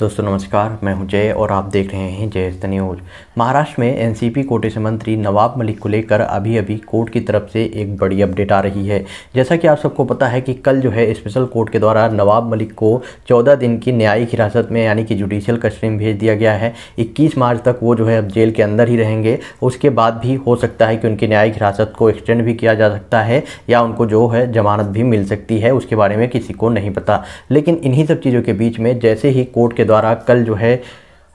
दोस्तों नमस्कार मैं हूं जय और आप देख रहे हैं जय न्यूज महाराष्ट्र में एनसीपी कोटे से मंत्री नवाब मलिक को लेकर अभी अभी कोर्ट की तरफ से एक बड़ी अपडेट आ रही है जैसा कि आप सबको पता है कि कल जो है स्पेशल कोर्ट के द्वारा नवाब मलिक को 14 दिन की न्यायिक हिरासत में यानी कि जुडिशियल कस्टडी में भेज दिया गया है इक्कीस मार्च तक वो जो है अब जेल के अंदर ही रहेंगे उसके बाद भी हो सकता है कि उनकी न्यायिक हिरासत को एक्सटेंड भी किया जा सकता है या उनको जो है जमानत भी मिल सकती है उसके बारे में किसी को नहीं पता लेकिन इन्हीं सब चीज़ों के बीच में जैसे ही कोर्ट के के द्वारा कल जो है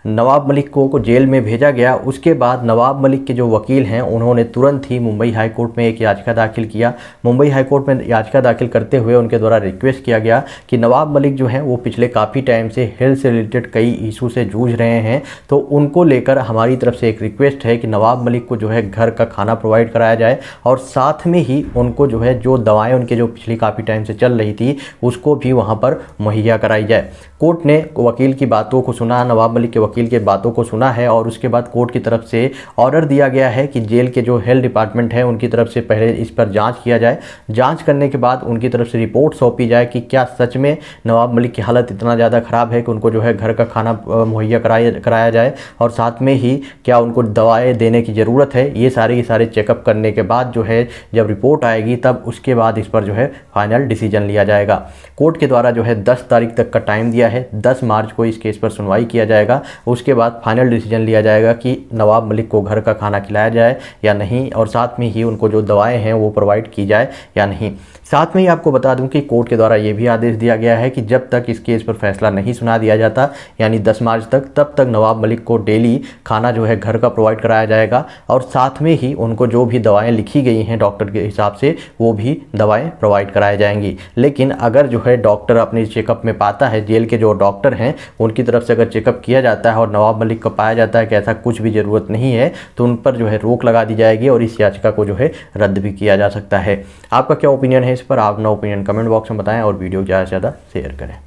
नवाब मलिक को, को जेल में भेजा गया उसके बाद नवाब मलिक के जो वकील हैं उन्होंने तुरंत ही मुंबई हाई कोर्ट में एक याचिका दाखिल किया मुंबई हाई कोर्ट में याचिका दाखिल करते हुए उनके द्वारा रिक्वेस्ट किया गया कि नवाब मलिक जो हैं वो पिछले काफ़ी टाइम से हेल्थ से रिलेटेड कई इशू से जूझ रहे हैं तो उनको लेकर हमारी तरफ से एक रिक्वेस्ट है कि नवाब मलिक को जो है घर का खाना प्रोवाइड कराया जाए और साथ में ही उनको जो है जो दवाएँ उनके जो पिछले काफ़ी टाइम से चल रही थी उसको भी वहाँ पर मुहैया कराई जाए कोर्ट ने वकील की बातों को सुना नवाब मलिक के वकील के बातों को सुना है और उसके बाद कोर्ट की तरफ से ऑर्डर दिया गया है कि जेल के जो हेल्थ डिपार्टमेंट है उनकी तरफ से पहले इस पर जांच किया जाए जांच करने के बाद उनकी तरफ से रिपोर्ट सौंपी जाए कि क्या सच में नवाब मलिक की हालत इतना ज़्यादा ख़राब है कि उनको जो है घर का खाना मुहैया कराया कराया जाए और साथ में ही क्या उनको दवाएँ देने की ज़रूरत है ये सारे ये सारे चेकअप करने के बाद जो है जब रिपोर्ट आएगी तब उसके बाद इस पर जो है फाइनल डिसीजन लिया जाएगा कोर्ट के द्वारा जो है दस तारीख तक का टाइम दिया दिया है दस मार्च को इस केस पर सुनवाई किया जाएगा उसके बाद फाइनल डिसीजन लिया जाएगा कि नवाब मलिक को घर का खाना खिलाया जाए या नहीं और साथ में ही उनको जो दवाएँ हैं वो प्रोवाइड की जाए या नहीं साथ में ही आपको बता दूं कि कोर्ट के द्वारा ये भी आदेश दिया गया है कि जब तक इस केस पर फैसला नहीं सुना दिया जाता यानी 10 मार्च तक तब तक नवाब मलिक को डेली खाना जो है घर का प्रोवाइड कराया जाएगा और साथ में ही उनको जो भी दवाएँ लिखी गई हैं डॉक्टर के हिसाब से वो भी दवाएँ प्रोवाइड कराई जाएंगी लेकिन अगर जो है डॉक्टर अपने चेकअप में पाता है जेल के जो डॉक्टर हैं उनकी तरफ से अगर चेकअप किया जाता है और नवाब मलिक को पाया जाता है कि ऐसा कुछ भी ज़रूरत नहीं है तो उन पर जो है रोक लगा दी जाएगी और इस याचिका को जो है रद्द भी किया जा सकता है आपका क्या ओपिनियन है इस पर आप अपना ओपिनियन कमेंट बॉक्स में बताएं और वीडियो ज़्यादा से ज़्यादा शेयर करें